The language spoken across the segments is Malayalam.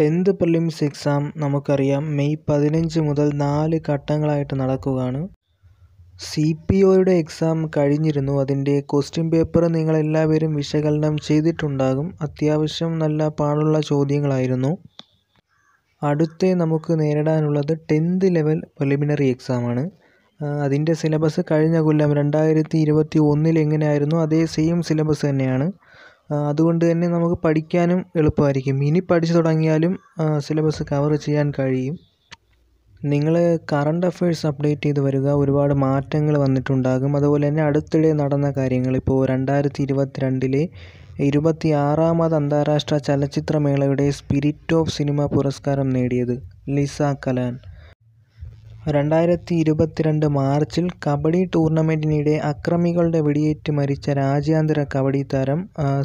ടെൻത്ത് പ്രിലിംസ് എക്സാം നമുക്കറിയാം മെയ് പതിനഞ്ച് മുതൽ നാല് ഘട്ടങ്ങളായിട്ട് നടക്കുകയാണ് സി പി ഒയുടെ എക്സാം കഴിഞ്ഞിരുന്നു അതിൻ്റെ ക്വസ്റ്റ്യൻ പേപ്പർ നിങ്ങളെല്ലാവരും വിശകലനം ചെയ്തിട്ടുണ്ടാകും അത്യാവശ്യം നല്ല പാടുള്ള ചോദ്യങ്ങളായിരുന്നു അടുത്ത നമുക്ക് നേരിടാനുള്ളത് ടെൻത്ത് ലെവൽ പ്രിലിമിനറി എക്സാമാണ് അതിൻ്റെ സിലബസ് കഴിഞ്ഞ കൊല്ലം രണ്ടായിരത്തി ഇരുപത്തി ഒന്നിൽ എങ്ങനെയായിരുന്നു അതേ സെയിം സിലബസ് തന്നെയാണ് അതുകൊണ്ട് തന്നെ നമുക്ക് പഠിക്കാനും എളുപ്പമായിരിക്കും ഇനി പഠിച്ചു തുടങ്ങിയാലും സിലബസ് കവർ ചെയ്യാൻ കഴിയും നിങ്ങൾ കറണ്ട് അഫയേഴ്സ് അപ്ഡേറ്റ് ചെയ്ത് വരിക ഒരുപാട് മാറ്റങ്ങൾ വന്നിട്ടുണ്ടാകും അതുപോലെ തന്നെ അടുത്തിടെ നടന്ന കാര്യങ്ങൾ ഇപ്പോൾ രണ്ടായിരത്തി ഇരുപത്തിരണ്ടിലെ ഇരുപത്തി ആറാമത് അന്താരാഷ്ട്ര ചലച്ചിത്രമേളയുടെ സ്പിരിറ്റ് ഓഫ് സിനിമ പുരസ്കാരം നേടിയത് ലിസ കലാൻ രണ്ടായിരത്തി ഇരുപത്തിരണ്ട് മാർച്ചിൽ കബഡി ടൂർണമെൻറ്റിനിടെ അക്രമികളുടെ വെടിയേറ്റ് മരിച്ച രാജ്യാന്തര കബഡി താരം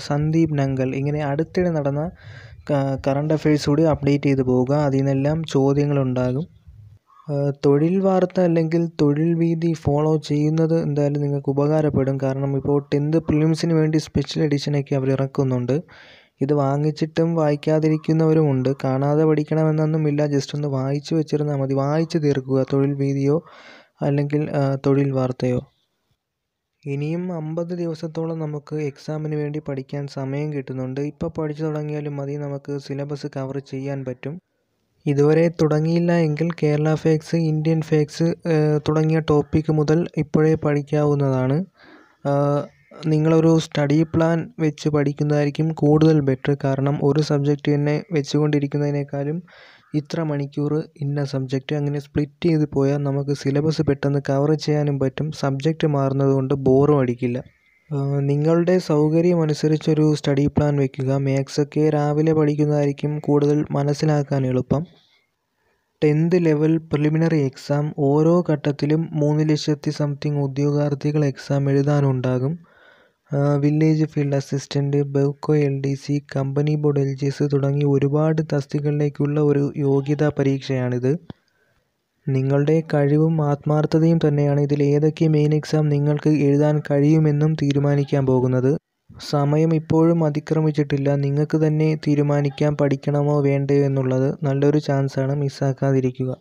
സന്ദീപ് നങ്കൽ ഇങ്ങനെ അടുത്തിടെ നടന്ന കറണ്ട് അഫയേഴ്സ് കൂടി അപ്ഡേറ്റ് ചെയ്തു പോവുക അതിൽ നിന്നെല്ലാം ചോദ്യങ്ങളുണ്ടാകും തൊഴിൽ വാർത്ത അല്ലെങ്കിൽ തൊഴിൽ വീതി ഫോളോ ചെയ്യുന്നത് എന്തായാലും നിങ്ങൾക്ക് ഉപകാരപ്പെടും കാരണം ഇപ്പോൾ ടെൻത്ത് പ്രിലിംസിന് വേണ്ടി സ്പെഷ്യൽ എഡിഷനൊക്കെ അവർ ഇറക്കുന്നുണ്ട് ഇത് വാങ്ങിച്ചിട്ടും വായിക്കാതിരിക്കുന്നവരുമുണ്ട് കാണാതെ പഠിക്കണമെന്നൊന്നുമില്ല ജസ്റ്റ് ഒന്ന് വായിച്ചു വെച്ചിരുന്നാൽ മതി വായിച്ചു തീർക്കുക തൊഴിൽ വീതിയോ അല്ലെങ്കിൽ തൊഴിൽ വാർത്തയോ ഇനിയും അമ്പത് ദിവസത്തോളം നമുക്ക് എക്സാമിന് വേണ്ടി പഠിക്കാൻ സമയം കിട്ടുന്നുണ്ട് ഇപ്പോൾ പഠിച്ചു തുടങ്ങിയാലും മതി നമുക്ക് സിലബസ് കവർ ചെയ്യാൻ പറ്റും ഇതുവരെ തുടങ്ങിയില്ല എങ്കിൽ കേരള ഫേക്സ് ഇന്ത്യൻ ഫേക്സ് തുടങ്ങിയ ടോപ്പിക്ക് മുതൽ ഇപ്പോഴേ പഠിക്കാവുന്നതാണ് നിങ്ങളൊരു സ്റ്റഡി പ്ലാൻ വെച്ച് പഠിക്കുന്നതായിരിക്കും കൂടുതൽ ബെറ്റർ കാരണം ഒരു സബ്ജക്റ്റ് തന്നെ വെച്ചുകൊണ്ടിരിക്കുന്നതിനേക്കാളും ഇത്ര മണിക്കൂർ ഇന്ന സബ്ജക്റ്റ് അങ്ങനെ സ്പ്ലിറ്റ് ചെയ്ത് പോയാൽ നമുക്ക് സിലബസ് പെട്ടെന്ന് കവർ ചെയ്യാനും പറ്റും സബ്ജക്റ്റ് മാറുന്നതുകൊണ്ട് ബോറും അടിക്കില്ല നിങ്ങളുടെ സൗകര്യം അനുസരിച്ചൊരു സ്റ്റഡി പ്ലാൻ വയ്ക്കുക മാത്സൊക്കെ രാവിലെ പഠിക്കുന്നതായിരിക്കും കൂടുതൽ മനസ്സിലാക്കാൻ എളുപ്പം ടെൻത്ത് ലെവൽ പ്രിലിമിനറി എക്സാം ഓരോ ഘട്ടത്തിലും മൂന്ന് ലക്ഷത്തി സംതിങ് ഉദ്യോഗാർത്ഥികൾ എക്സാം എഴുതാനുണ്ടാകും village field assistant Bevco L D C company board L G S തുടങ്ങി ഒരുപാട് തസ്തികകളിലേക്കുള്ള ഒരു യോഗ്യതാ പരീക്ഷയാണിത് നിങ്ങളുടെ കഴിവും ആത്മാർത്ഥതയും തന്നെയാണ് ഇതിൽ ഏതൊക്കെ മെയിൻ എക്സാം നിങ്ങൾക്ക് എഴുതാൻ കഴിയുമെന്നും തീരുമാനിക്കാൻ പോകുന്നത് സമയം ഇപ്പോഴും അതിക്രമിച്ചിട്ടില്ല നിങ്ങൾക്ക് തന്നെ തീരുമാനിക്കാം പഠിക്കണമോ വേണ്ടയോ എന്നുള്ളത് നല്ലൊരു ചാൻസാണ് മിസ്സാക്കാതിരിക്കുക